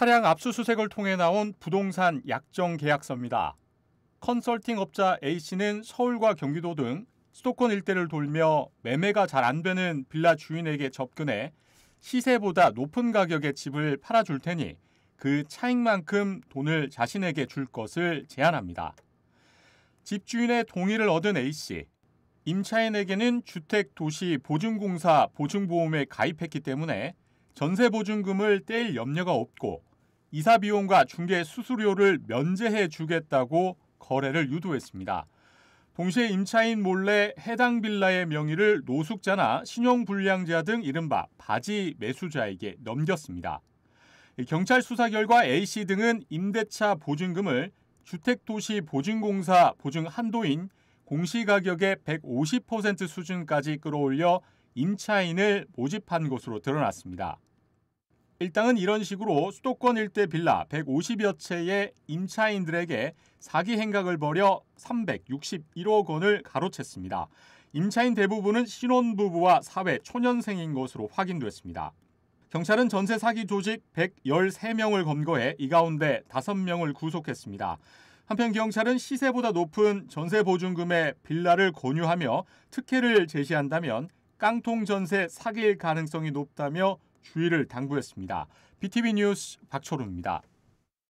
차량 압수수색을 통해 나온 부동산 약정 계약서입니다. 컨설팅 업자 A씨는 서울과 경기도 등 수도권 일대를 돌며 매매가 잘 안 되는 빌라 주인에게 접근해 시세보다 높은 가격의 집을 팔아줄 테니 그 차익만큼 돈을 자신에게 줄 것을 제안합니다. 집주인의 동의를 얻은 A씨. 임차인에게는 주택도시보증공사 보증보험에 가입했기 때문에 전세보증금을 뗄 염려가 없고 이사 비용과 중개 수수료를 면제해 주겠다고 거래를 유도했습니다. 동시에 임차인 몰래 해당 빌라의 명의를 노숙자나 신용불량자 등 이른바 바지 매수자에게 넘겼습니다. 경찰 수사 결과 A씨 등은 임대차 보증금을 주택도시보증공사 보증 한도인 공시가격의 150% 수준까지 끌어올려 임차인을 모집한 것으로 드러났습니다. 일당은 이런 식으로 수도권 일대 빌라 150여 채의 임차인들에게 사기 행각을 벌여 361억 원을 가로챘습니다. 임차인 대부분은 신혼부부와 사회 초년생인 것으로 확인됐습니다. 경찰은 전세 사기 조직 113명을 검거해 이 가운데 5명을 구속했습니다. 한편 경찰은 시세보다 높은 전세 보증금의 빌라를 권유하며 특혜를 제시한다면 깡통 전세 사기일 가능성이 높다며 주의를 당부했습니다. BTV 뉴스 박철롱입니다